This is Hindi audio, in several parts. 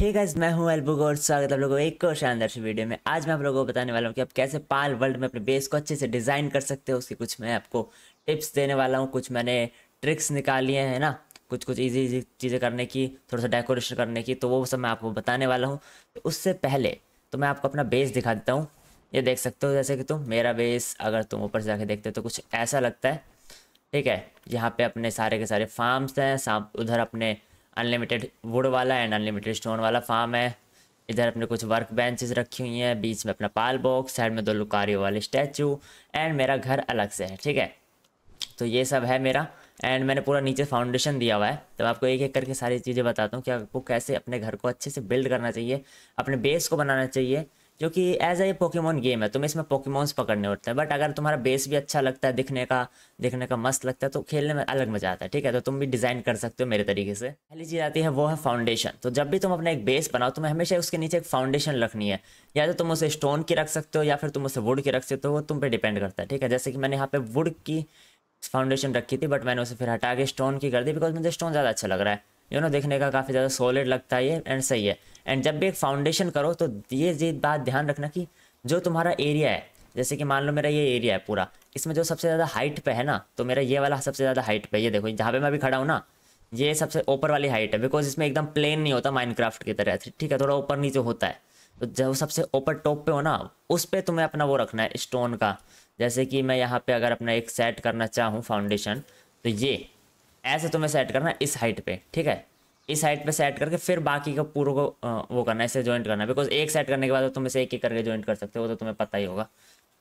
ठीक है मैं हूं एल्बुगो और स्वागत है आप लोगों को एक और शानदार से वीडियो में आज मैं आप लोगों को बताने वाला हूं कि आप कैसे पाल वर्ल्ड में अपने बेस को अच्छे से डिज़ाइन कर सकते हो उसकी कुछ मैं आपको टिप्स देने वाला हूं कुछ मैंने ट्रिक्स लिए हैं ना कुछ कुछ इजी इजी चीज़ें करने की थोड़ा सा डेकोरेशन करने की तो वो सब मैं आपको बताने वाला हूँ तो उससे पहले तो मैं आपको अपना बेस दिखा देता हूँ ये देख सकते हो जैसे कि तुम मेरा बेस अगर तुम ऊपर से जाके देखते हो तो कुछ ऐसा लगता है ठीक है यहाँ पे अपने सारे के सारे फार्म्स हैं उधर अपने अनलिमिटेड वुड वाला एंड अनलिमिटेड स्टोन वाला फार्म है इधर अपने कुछ वर्क बेंचेस रखी हुई हैं बीच में अपना पाल बॉक्स साइड में दो लुकारियो वाले स्टैचू एंड मेरा घर अलग से है ठीक है तो ये सब है मेरा एंड मैंने पूरा नीचे फाउंडेशन दिया हुआ है तो आपको एक एक करके सारी चीज़ें बताता हूँ कि आपको कैसे अपने घर को अच्छे से बिल्ड करना चाहिए अपने बेस को बनाना चाहिए क्योंकि एज ए पोकेमोन गेम है तुम्हें इसमें पोकेमोन्स पकड़ने होते हैं बट अगर तुम्हारा बेस भी अच्छा लगता है दिखने का दिखने का मस्त लगता है तो खेलने में अलग मजा आता है ठीक है तो तुम भी डिज़ाइन कर सकते हो मेरे तरीके से पहली चीज़ आती है वो है फाउंडेशन तो जब भी तुम अपना एक बेस बनाओ तुम्हें हमेशा उसके नीचे एक फाउंडेशन रखनी है या तो तुम उसे स्टोन की रख सकते हो या फिर तुम उसे वुड की रख सकते हो वो तुम पर डिपेंड करता है ठीक है जैसे कि मैंने यहाँ पे वुड की फाउंडेशन रखी थी बट मैंने उसे फिर हटा के स्टोन की कर दी बिकॉज मुझे स्टोन ज़्यादा अच्छा लग रहा है यू नो देखने का काफ़ी ज़्यादा सॉलिड लगता है ये एंड सही है एंड जब भी एक फाउंडेशन करो तो ये ये बात ध्यान रखना कि जो तुम्हारा एरिया है जैसे कि मान लो मेरा ये एरिया है पूरा इसमें जो सबसे ज़्यादा हाइट पे है ना तो मेरा ये वाला सबसे ज़्यादा हाइट पे ये देखो जहाँ पे मैं अभी खड़ा हूँ ना ये सबसे ऊपर वाली हाइट है बिकॉज इसमें एकदम प्लेन नहीं होता माइनक्राफ्ट की तरह ठीक है थोड़ा ऊपर नीचे होता है तो जब सबसे ऊपर टॉप पे हो ना उस पर तुम्हें अपना वो रखना है स्टोन का जैसे कि मैं यहाँ पे अगर अपना एक सेट करना चाहूँ फाउंडेशन तो ये ऐसे तुम्हें सेट करना इस हाइट पे ठीक है इस हाइट पे सेट करके फिर बाकी का पूरे को वो करना है इसे ज्वाइंट करना है बिकॉज एक सेट करने के बाद तो तुम इसे एक एक करके ज्वाइंट कर सकते हो तो तुम्हें पता ही होगा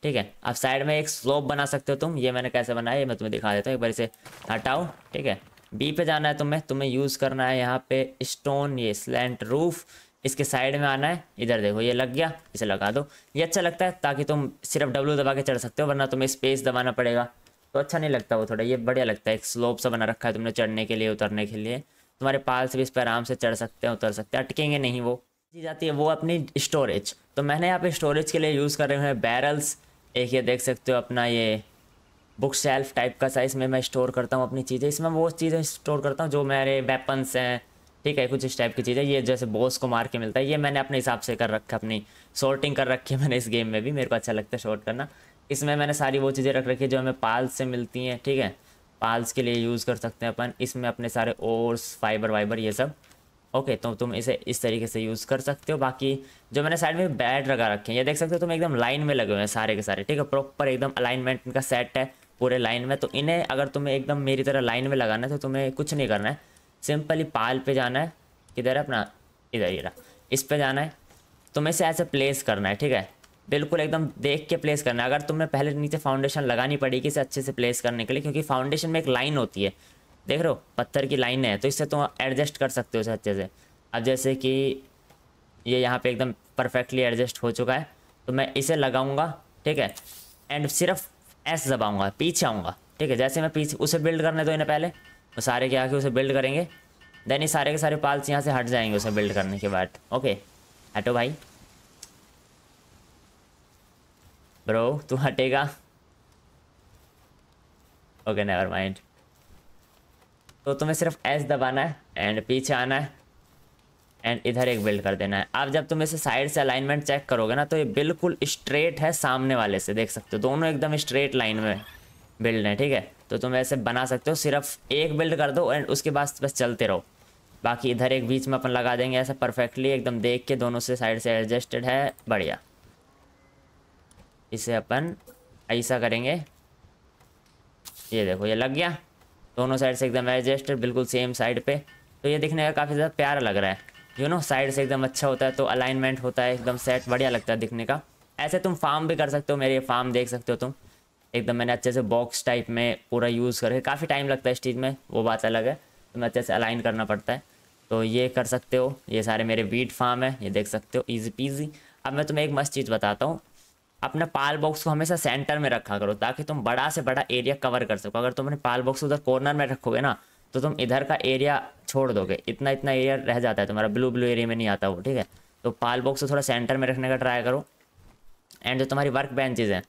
ठीक है अब साइड में एक स्लोप बना सकते हो तुम ये मैंने कैसे बनाया ये मैं तुम्हें दिखा देता हूँ एक बार इसे हटाओ ठीक है बी पे जाना है तुम्हें तुम्हें यूज़ करना है यहाँ पे स्टोन ये स्लेंट रूफ इसके साइड में आना है इधर देखो ये लग गया इसे लगा दो ये अच्छा लगता है ताकि तुम सिर्फ डब्लू दबा के चढ़ सकते हो वरना तुम्हें स्पेस दबाना पड़ेगा तो अच्छा नहीं लगता वो थोड़ा ये बढ़िया लगता है एक स्लोप सा बना रखा है तुमने चढ़ने के लिए उतरने के लिए तुम्हारे पाल से भी इस पर आराम से चढ़ सकते हैं उतर सकते हैं अटकेंगे नहीं वो जी जाती है वो अपनी स्टोरेज तो मैंने यहाँ पे स्टोरेज के लिए यूज़ कर रहे हैं बैरल्स एक ये देख सकते हो अपना ये बुक शेल्फ टाइप का साइज में मैं स्टोर करता हूँ अपनी चीज़ें इसमें वो चीज़ें स्टोर करता हूँ जो मेरे वेपन्स हैं ठीक है कुछ इस टाइप की चीज़ें ये जैसे बॉस को मार के मिलता है ये मैंने अपने हिसाब से कर रखा अपनी शॉर्टिंग कर रखी है मैंने इस गेम में भी मेरे को अच्छा लगता है शॉर्ट करना इसमें मैंने सारी वो चीज़ें रख रखी है जो हमें पाल्स से मिलती हैं ठीक है पाल्स के लिए यूज़ कर सकते हैं अपन इसमें अपने सारे ओर्स फाइबर वाइबर ये सब ओके तो तुम इसे इस तरीके से यूज़ कर सकते हो बाकी जो मैंने साइड में बैट लगा रखे हैं ये देख सकते हो तुम एकदम लाइन में लगे हुए हैं सारे के सारे ठीक है प्रॉपर एकदम अलाइनमेंट इनका सेट है पूरे लाइन में तो इन्हें अगर तुम्हें एकदम मेरी तरह लाइन में लगाना है तो तुम्हें कुछ नहीं करना है सिंपली पाल पे जाना है किधर है अपना इधर इधर इस पर जाना है तुम्हें इसे ऐसे प्लेस करना है ठीक है बिल्कुल एकदम देख के प्लेस करना है अगर तुमने पहले नीचे फाउंडेशन लगानी पड़ेगी इसे अच्छे से प्लेस करने के लिए क्योंकि फाउंडेशन में एक लाइन होती है देख रहे हो पत्थर की लाइन है तो इससे तुम एडजस्ट कर सकते हो इसे अच्छे से अब जैसे कि ये यहाँ पे एकदम परफेक्टली एडजस्ट हो चुका है तो मैं इसे लगाऊंगा ठीक है एंड सिर्फ एस दबाऊंगा पीछे आऊँगा ठीक है जैसे मैं पीछे उसे बिल्ड करने दो इन्हें पहले वो तो सारे के आके उसे बिल्ड करेंगे देन ये सारे के सारे पाल्स यहाँ से हट जाएंगे उसे बिल्ड करने के बाद ओके हटो भाई ब्रो तू हटेगा ओके नेवर माइंड तो तुम्हें सिर्फ एस दबाना है एंड पीछे आना है एंड इधर एक बिल्ड कर देना है आप जब तुम इसे साइड से अलाइनमेंट चेक करोगे ना तो ये बिल्कुल स्ट्रेट है सामने वाले से देख सकते हो दोनों एकदम स्ट्रेट लाइन में बिल्ड है ठीक है तो तुम ऐसे बना सकते हो सिर्फ एक बिल्ड कर दो एंड उसके बाद बस चलते रहो बाकी इधर एक बीच में अपन लगा देंगे ऐसा परफेक्टली एकदम देख के दोनों से साइड से एडजस्टेड है बढ़िया इसे अपन ऐसा करेंगे ये देखो ये लग गया दोनों साइड से एकदम एडजस्ट बिल्कुल सेम साइड पे तो ये दिखने का काफ़ी ज़्यादा प्यारा लग रहा है यू नो साइड से एकदम अच्छा होता है तो अलाइनमेंट होता है एकदम सेट बढ़िया लगता है दिखने का ऐसे तुम फार्म भी कर सकते हो मेरे फार्म देख सकते हो तुम एकदम मैंने अच्छे से बॉक्स टाइप में पूरा यूज़ करके काफ़ी टाइम लगता है इस चीज़ में वो बात अलग है तुम्हें तो अच्छे से अलाइन करना पड़ता है तो ये कर सकते हो ये सारे मेरे वीट फार्म है ये देख सकते हो ईजी पीजी अब मैं तुम्हें एक मस्त चीज़ बताता हूँ अपने पाल बॉक्स को हमेशा सेंटर में रखा करो ताकि तुम बड़ा से बड़ा एरिया कवर कर सको अगर तुमने पाल बॉक्स उधर कॉर्नर में रखोगे ना तो तुम इधर का एरिया छोड़ दोगे इतना इतना एरिया रह जाता है तुम्हारा ब्लू ब्लू एरिया में नहीं आता वो ठीक है तो पाल बॉक्स को थोड़ा सेंटर में रखने का ट्राई करो एंड जो तुम्हारी वर्क बेंचेज हैं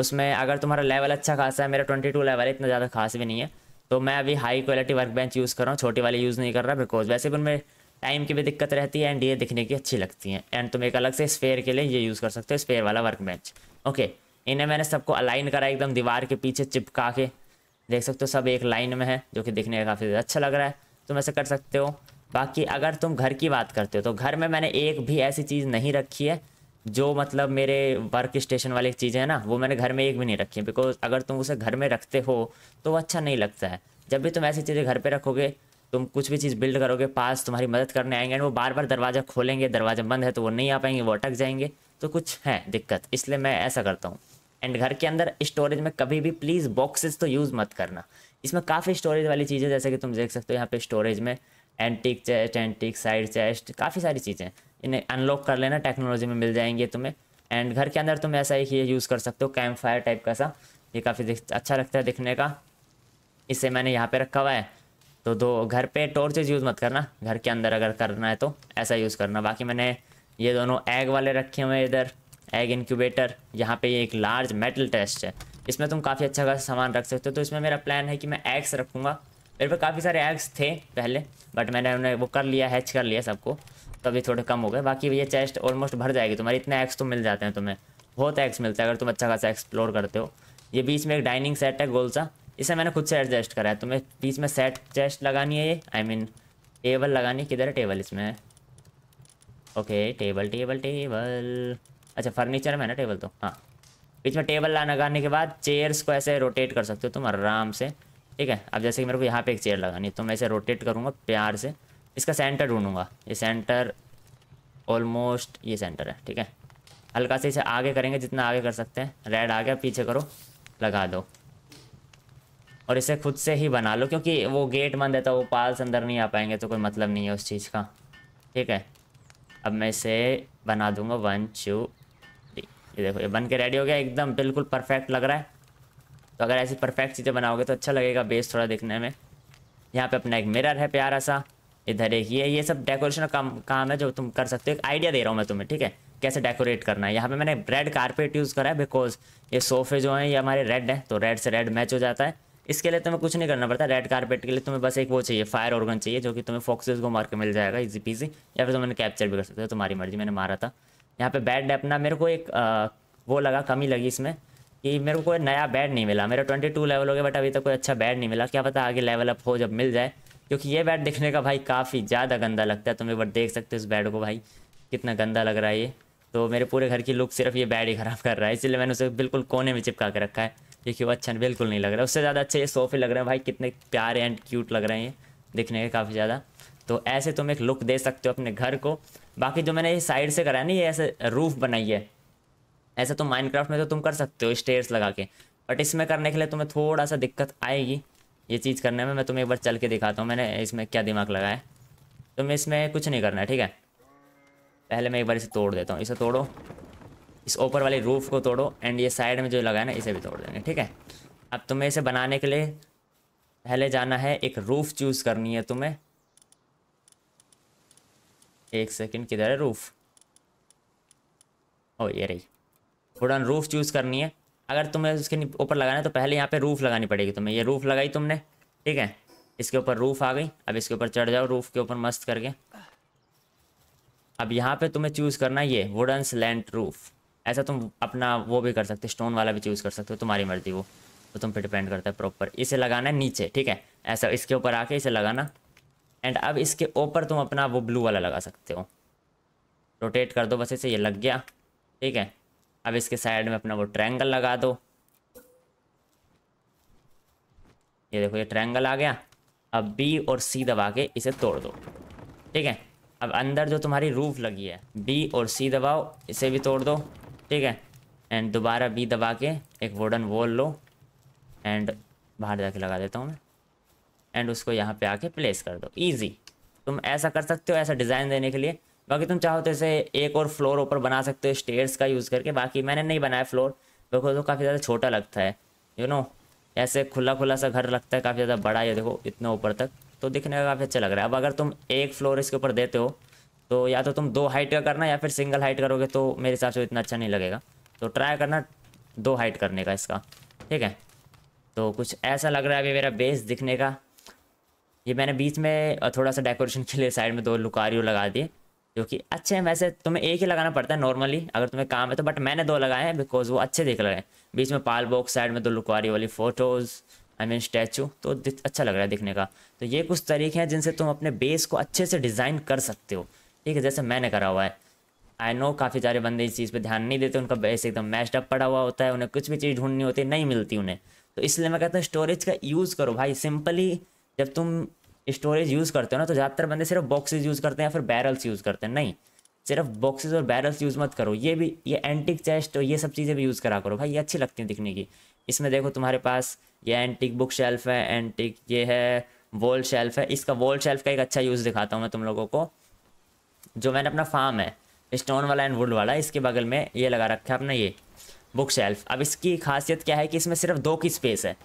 उसमें अगर तुम्हारा लेवल अच्छा खासा है मेरा ट्वेंटी टू लेवल है इतना ज़्यादा खास भी नहीं है तो मैं अभी high quality work bench use कर रहा हूँ छोटी वाली यूज़ नहीं कर रहा बिकॉज वैसे भी उनमें टाइम की भी दिक्कत रहती है एंड ये दिखने की अच्छी लगती है एंड तुम एक अलग से स्पेयर के लिए ये यूज़ कर सकते हो स्पेयर वाला वर्क बेंच ओके इन्हें मैंने सबको अलाइन करा एकदम दीवार के पीछे चिपका के देख सकते हो सब एक लाइन में है जो कि दिखने का काफ़ी अच्छा लग रहा है तुम ऐसे कर सकते हो बाकी अगर तुम घर की बात करते हो तो घर में मैंने एक भी ऐसी चीज़ नहीं रखी है जो मतलब मेरे वर्क स्टेशन वाली चीज़ें हैं ना वो मैंने घर में एक भी नहीं रखी है बिकॉज अगर तुम उसे घर में रखते हो तो वो अच्छा नहीं लगता है जब भी तुम ऐसी चीज़ें घर पर रखोगे तुम कुछ भी चीज़ बिल्ड करोगे पास तुम्हारी मदद करने आएंगे एंड वो बार बार दरवाज़ा खोलेंगे दरवाज़ा बंद है तो वो नहीं आ पाएंगे वो अटक जाएंगे तो कुछ है दिक्कत इसलिए मैं ऐसा करता हूँ एंड घर के अंदर स्टोरेज में कभी भी प्लीज़ बॉक्सेस तो यूज़ मत करना इसमें काफ़ी स्टोरेज वाली चीज़ें जैसे कि तुम देख सकते हो यहाँ पे स्टोरेज में antique chest antique side chest काफ़ी सारी चीज़ें इन्हें अनलॉक कर लेना टेक्नोलॉजी में मिल जाएंगे तुम्हें एंड घर के अंदर तुम ऐसा ही ये यूज़ कर सकते हो कैम्प फायर टाइप का सा ये काफ़ी अच्छा लगता है दिखने का इसे मैंने यहाँ पर रखा हुआ है तो दो घर पे टॉर्चेज यूज़ मत करना घर के अंदर अगर करना है तो ऐसा यूज़ करना बाकी मैंने ये दोनों एग वाले रखे हुए हैं इधर एग इनक्यूबेटर यहाँ पे ये एक लार्ज मेटल टेस्ट है इसमें तुम काफ़ी अच्छा खासा सामान रख सकते हो तो इसमें मेरा प्लान है कि मैं एग्स रखूँगा मेरे पे काफ़ी सारे एग्स थे पहले बट मैंने उन्हें वो कर लिया हैच कर लिया सबको तो अभी थोड़े कम हो गए बाकी ये चेस्ट ऑलमोस्ट भर जाएगी तुम्हारे इतने एग्स तो मिल जाते हैं तुम्हें बहुत एग्स मिलते हैं अगर तुम अच्छा खासा एक्सप्लोर करते हो ये बीच में एक डाइनिंग सेट है गोल सा इसे मैंने खुद से एडजस्ट करा है तुम्हें बीच में सेट चेस्ट लगानी है ये आई मीन टेबल लगानी किधर है टेबल इसमें ओके टेबल टेबल टेबल अच्छा फर्नीचर में है ना टेबल तो हाँ बीच में टेबल लगाने के बाद चेयर्स को ऐसे रोटेट कर सकते हो तुम आराम से ठीक है अब जैसे कि मेरे को यहाँ पे एक चेयर लगानी है तो मैं इसे रोटेट करूँगा प्यार से इसका सेंटर ढूंढूंगा ये सेंटर ऑलमोस्ट ये सेंटर है ठीक है हल्का से इसे आगे करेंगे जितना आगे कर सकते हैं रेड आ गया पीछे करो लगा दो और इसे खुद से ही बना लो क्योंकि वो गेट बंद है तो वो पाल्स अंदर नहीं आ पाएंगे तो कोई मतलब नहीं है उस चीज़ का ठीक है अब मैं इसे बना दूंगा वन टू थ्री ये देखो ये बन के रेडी हो गया एकदम बिल्कुल परफेक्ट लग रहा है तो अगर ऐसी परफेक्ट चीज़ें बनाओगे तो अच्छा लगेगा बेस थोड़ा दिखने में यहाँ पर अपना एक मिरर है प्यारा सा इधर एक ये ये सब डेकोरेशन का काम काम है जो तुम कर सकते हो एक आइडिया दे रहा हूँ मैं तुम्हें ठीक है कैसे डेकोरेट करना है यहाँ पे मैंने रेड कारपेट यूज़ करा है बिकॉज ये सोफे जो हैं ये हमारे रेड हैं तो रेड से रेड मैच हो जाता है इसके लिए तुम्हें कुछ नहीं करना पड़ता रेड कारपेट के लिए तुम्हें बस एक वो चाहिए फायर ऑर्गन चाहिए जो कि तुम्हें फोक्सेस को मार के मिल जाएगा इजी पीजी या फिर तुमने कैप्चर भी कर सकते हो तुम्हारी मर्जी मैंने मारा था यहाँ पे बैड अपना मेरे को एक आ, वो लगा कमी लगी इसमें कि मेरे को कोई नया बैड नहीं मिला मेरा ट्वेंटी टू लेवल हो गया बट अभी तक तो कोई अच्छा बैड नहीं मिला क्या पता आगे लेवल अप हो जब मिल जाए क्योंकि ये बैड देखने का भाई काफ़ी ज़्यादा गंदा लगता है तुम एक बार देख सकते हो इस बैड को भाई कितना गंदा लग रहा है ये तो मेरे पूरे घर की लुक सिर्फ ये बैड ही ख़राब कर रहा है इसलिए मैंने उसे बिल्कुल कोने में चिपका के रखा है ये क्यों अच्छा बिल्कुल नहीं लग रहा है उससे ज़्यादा अच्छे ये सोफे लग रहे हैं भाई कितने प्यारे एंड क्यूट लग रहे हैं ये दिखने के काफ़ी ज़्यादा तो ऐसे तुम एक लुक दे सकते हो अपने घर को बाकी जो मैंने ये साइड से करा ना ये ऐसे रूफ बनाई है ऐसा तुम माइनक्राफ्ट में तो तुम कर सकते हो स्टेयर्स लगा के बट इसमें करने के लिए तुम्हें थोड़ा सा दिक्कत आएगी ये चीज़ करने में मैं तुम्हें एक बार चल के दिखाता हूँ मैंने इसमें क्या दिमाग लगाया है तुम्हें इसमें कुछ नहीं करना है ठीक है पहले मैं एक बार इसे तोड़ देता हूँ इसे तोड़ो इस ऊपर वाले रूफ को तोड़ो एंड ये साइड में जो लगा है ना इसे भी तोड़ देंगे ठीक है अब तुम्हें इसे बनाने के लिए पहले जाना है एक रूफ चूज़ करनी है तुम्हें एक सेकंड किधर है रूफ ओ ये रही वुडन रूफ चूज़ करनी है अगर तुम्हें उसके ऊपर लगाना है तो पहले यहाँ पे रूफ लगानी पड़ेगी तुम्हें ये रूफ लगाई तुमने ठीक है इसके ऊपर रूफ आ गई अब इसके ऊपर चढ़ जाओ रूफ के ऊपर मस्त करके अब यहाँ पे तुम्हें चूज़ करना है ये वुडन स्लैंट रूफ़ ऐसा तुम अपना वो भी कर सकते हो स्टोन वाला भी चूज़ कर सकते हो तुम्हारी मर्जी वो तो तुम पे डिपेंड करता है प्रॉपर इसे लगाना है नीचे ठीक है ऐसा इसके ऊपर आके इसे लगाना एंड अब इसके ऊपर तुम अपना वो ब्लू वाला लगा सकते हो रोटेट कर दो बस इसे ये लग गया ठीक है अब इसके साइड में अपना वो ट्रैंगल लगा दो ये देखो ये ट्रैंगल आ गया अब बी और सी दबा के इसे तोड़ दो ठीक है अब अंदर जो तुम्हारी रूफ लगी है बी और सी दबाओ इसे भी तोड़ दो ठीक है एंड दोबारा बी दबा के एक वोडन वॉल लो एंड बाहर जाके लगा देता हूँ मैं एंड उसको यहाँ पे आके प्लेस कर दो ईजी तुम ऐसा कर सकते हो ऐसा डिज़ाइन देने के लिए बाकी तुम चाहो तो इसे एक और फ्लोर ऊपर बना सकते हो स्टेयर्स का यूज़ करके बाकी मैंने नहीं बनाया फ्लोर बिकॉज वो तो काफ़ी ज़्यादा छोटा लगता है यू नो ऐसे खुला खुला सा घर लगता है काफ़ी ज़्यादा बड़ा ये देखो इतना ऊपर तक तो दिखने का काफ़ी अच्छा लग रहा है अब अगर तुम एक फ्लोर इसके ऊपर देते हो तो या तो तुम दो हाइट का करना या फिर सिंगल हाइट करोगे तो मेरे हिसाब से इतना अच्छा नहीं लगेगा तो ट्राई करना दो हाइट करने का इसका ठीक है तो कुछ ऐसा लग रहा है अभी मेरा बेस दिखने का ये मैंने बीच में थोड़ा सा डेकोरेशन के लिए साइड में दो लुकारियो लगा दिए जो कि अच्छे हैं वैसे तुम्हें एक ही लगाना पड़ता है नॉर्मली अगर तुम्हें काम है तो बट मैंने दो लगाए हैं बिकॉज वो अच्छे दिख रहे हैं बीच में पाल बॉक्स साइड में दो लुकवारी वाली फ़ोटोज़ आई मीन स्टैचू तो अच्छा लग रहा है दिखने का तो ये कुछ तरीके हैं जिनसे तुम अपने बेस को अच्छे से डिज़ाइन कर सकते हो ठीक है जैसे मैंने करा हुआ है आई नो काफ़ी सारे बंदे इस चीज़ पे ध्यान नहीं देते उनका बेस एकदम मैस्ड अप पड़ा हुआ होता है उन्हें कुछ भी चीज़ ढूंढनी होती है नहीं मिलती उन्हें तो इसलिए मैं कहता हूँ स्टोरेज का यूज़ करो भाई सिंपली जब तुम स्टोरेज यूज़ करते हो ना तो ज़्यादातर बंदे सिर्फ बॉक्सेज यूज़ करते हैं या फिर बैरल्स यूज़ करते हैं नहीं सिर्फ बॉक्सेज और बैरल्स यूज़ मत करो ये भी ये एंटिक चेस्ट और ये सब चीज़ें भी यूज़ करा करो भाई ये अच्छी लगती हैं दिखने की इसमें देखो तुम्हारे पास ये एंटिक बुक शेल्फ है एंटिक ये है वॉल शेल्फ है इसका वॉल शेल्फ का एक अच्छा यूज़ दिखाता हूँ मैं तुम लोगों को जो मैंने अपना फार्म है स्टोन वाला एंड वुड वाला इसके बगल में ये लगा रखा है अपना ये बुक शेल्फ अब इसकी खासियत क्या है कि इसमें सिर्फ दो की स्पेस है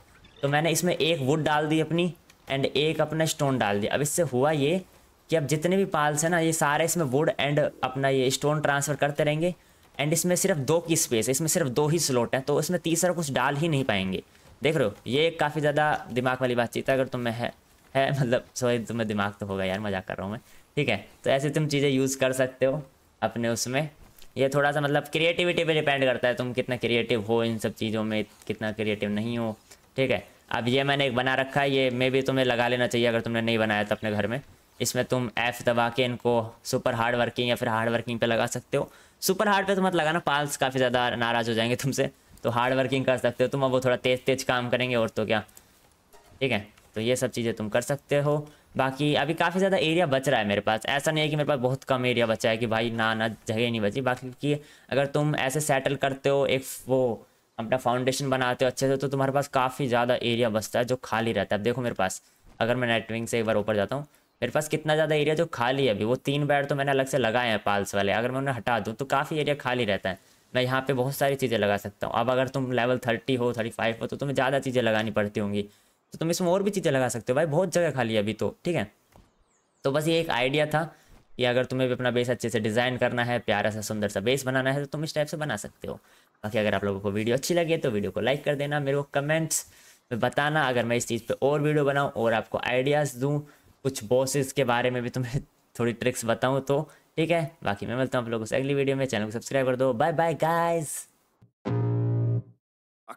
तो मैंने इसमें एक वुड डाल दी अपनी एंड एक अपना स्टोन डाल दिया अब इससे हुआ ये कि अब जितने भी पाल्स हैं ना ये सारे इसमें वुड एंड अपना ये स्टोन ट्रांसफ़र करते रहेंगे एंड इसमें सिर्फ दो की स्पेस है इसमें सिर्फ दो ही स्लोट हैं तो इसमें तीसरा कुछ डाल ही नहीं पाएंगे देख रहे हो ये काफ़ी ज़्यादा दिमाग वाली बातचीत है अगर तुम्हें है है मतलब सॉरी तुम्हें दिमाग तो होगा यार मजाक कर रहा हूँ मैं ठीक है तो ऐसे तुम चीज़ें यूज़ कर सकते हो अपने उसमें ये थोड़ा सा मतलब क्रिएटिविटी पे डिपेंड करता है तुम कितना क्रिएटिव हो इन सब चीज़ों में कितना क्रिएटिव नहीं हो ठीक है अब ये मैंने एक बना रखा है ये मे भी तुम्हें लगा लेना चाहिए अगर तुमने नहीं बनाया तो अपने घर में इसमें तुम एफ दबा के इनको सुपर हार्ड वर्किंग या फिर हार्ड वर्किंग पे लगा सकते हो सुपर हार्ड पर तो मत लगाना पाल्स काफ़ी ज़्यादा नाराज़ हो जाएंगे तुमसे तो हार्ड वर्किंग कर सकते हो तुम अब वो थोड़ा तेज़ तेज़ काम करेंगे और तो क्या ठीक है तो ये सब चीज़ें तुम कर सकते हो बाकी अभी काफ़ी ज़्यादा एरिया बच रहा है मेरे पास ऐसा नहीं है कि मेरे पास बहुत कम एरिया बचा है कि भाई ना ना जगह नहीं बची बाकी कि अगर तुम ऐसे सेटल करते हो एक वो अपना फाउंडेशन बनाते हो अच्छे से तो तुम्हारे पास काफ़ी ज़्यादा एरिया बचता है जो खाली रहता है अब देखो मेरे पास अगर मैं नेटविंग से एक बार ऊपर जाता हूँ मेरे पास कितना ज़्यादा एरिया जो खाली है अभी वो तीन बेड तो मैंने अलग से लगाए हैं पाल्स वाले अगर मैं उन्हें हटा दूँ तो काफ़ी एरिया खाली रहता है मैं यहाँ पर बहुत सारी चीज़ें लगा सकता हूँ अब अगर तुम लेवल थर्टी हो थर्टी फाइव हो तो तुम्हें ज़्यादा चीज़ें लगानी पड़ती होंगी तो तुम इसमें और भी चीज़ें लगा सकते हो भाई बहुत जगह खाली है अभी तो ठीक है तो बस ये एक आइडिया था कि अगर तुम्हें भी अपना बेस अच्छे से डिज़ाइन करना है प्यारा सा सुंदर सा बेस बनाना है तो तुम इस टाइप से बना सकते हो बाकी अगर आप लोगों को वीडियो अच्छी लगे तो वीडियो को लाइक कर देना मेरे को कमेंट्स में बताना अगर मैं इस चीज़ पर और वीडियो बनाऊँ और आपको आइडियाज़ दूँ कुछ बॉसेस के बारे में भी तुम्हें थोड़ी ट्रिक्स बताऊँ तो ठीक है बाकी मैं मिलता हूँ आप लोगों से अगली वीडियो में चैनल को सब्सक्राइब कर दो bye bye guys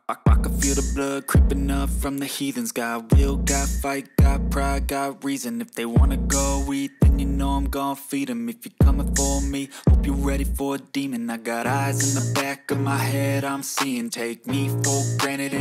I, I, can feel the blood creeping up from the heathens Got will, got fight, got pride, got reason If they wanna go eat, then you know I'm gonna feed them If you're coming for me, hope you're ready for a demon I got eyes in the back of my head, I'm seeing Take me for granted